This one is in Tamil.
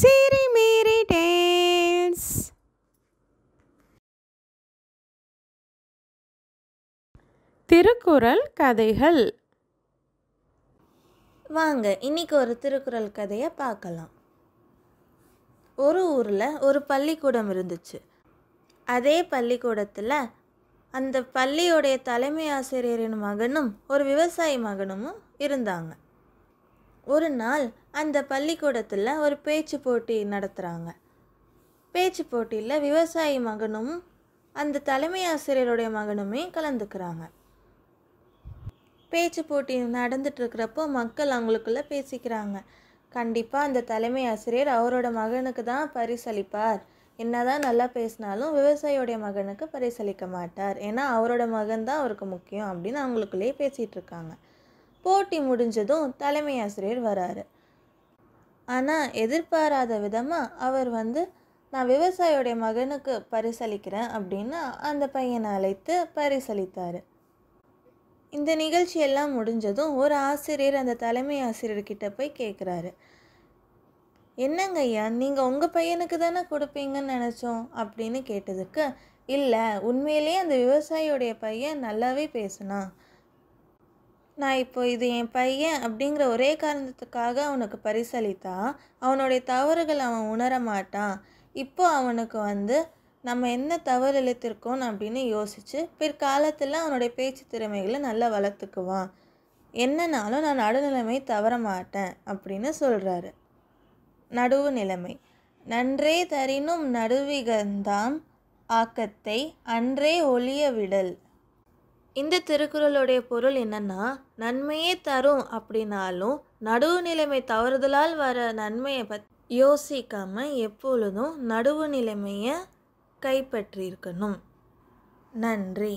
சீரி மீரி டேல்ஸ் திருக்குறள் கதைகள் வாங்க இன்னைக்கு ஒரு திருக்குறள் கதையை பார்க்கலாம் ஒரு ஊரில் ஒரு பள்ளிக்கூடம் இருந்துச்சு அதே பள்ளிக்கூடத்தில் அந்த பள்ளியுடைய தலைமை ஆசிரியரின் மகனும் ஒரு விவசாயி மகனும் இருந்தாங்க ஒரு நாள் அந்த பள்ளிக்கூடத்தில் ஒரு பேச்சு போட்டி நடத்துகிறாங்க பேச்சு போட்டியில் விவசாயி மகனும் அந்த தலைமை ஆசிரியருடைய மகனுமே கலந்துக்கிறாங்க பேச்சு போட்டி நடந்துட்டுருக்கிறப்போ மக்கள் அவங்களுக்குள்ளே பேசிக்கிறாங்க கண்டிப்பாக அந்த தலைமை ஆசிரியர் அவரோட மகனுக்கு தான் பரிசளிப்பார் என்ன தான் நல்லா பேசினாலும் விவசாயியோடைய மகனுக்கு பரிசளிக்க மாட்டார் ஏன்னா அவரோட மகன் தான் அவருக்கு முக்கியம் அப்படின்னு அவங்களுக்குள்ளேயே பேசிகிட்டு இருக்காங்க போட்டி முடிஞ்சதும் தலைமை ஆசிரியர் வராரு ஆனால் எதிர்பாராத விதமாக அவர் வந்து நான் விவசாயியுடைய மகனுக்கு பரிசளிக்கிறேன் அப்படின்னு அந்த பையனை அழைத்து பரிசளித்தார் இந்த நிகழ்ச்சியெல்லாம் முடிஞ்சதும் ஒரு ஆசிரியர் அந்த தலைமை ஆசிரியர்கிட்ட போய் கேட்குறாரு என்னங்க ஐயா நீங்கள் உங்கள் பையனுக்கு தானே கொடுப்பீங்கன்னு நினச்சோம் அப்படின்னு கேட்டதுக்கு இல்லை உண்மையிலேயே அந்த விவசாயியுடைய பையன் நல்லாவே பேசுனான் நான் இப்போ இது என் பையன் அப்படிங்கிற ஒரே காரணத்துக்காக அவனுக்கு பரிசளித்தா அவனுடைய தவறுகள் அவன் உணர மாட்டான் இப்போ அவனுக்கு வந்து நம்ம என்ன தவறு இழுத்திருக்கோம் அப்படின்னு யோசித்து பிற்காலத்தில் அவனுடைய பேச்சு திறமைகளை நல்லா வளர்த்துக்குவான் என்னன்னாலும் நான் நடுநிலைமை தவற மாட்டேன் அப்படின்னு சொல்கிறாரு நடுவு நிலைமை நன்றே தரினும் நடுவிகந்தாம் ஆக்கத்தை அன்றே ஒளிய விடல் இந்த திருக்குறளுடைய பொருள் என்னன்னா நன்மையே தரும் அப்படின்னாலும் நடுவு நிலைமை தவறுதலால் வர நன்மையை பத் யோசிக்காமல் எப்பொழுதும் நடுவு நிலைமையை கைப்பற்றியிருக்கணும் நன்றி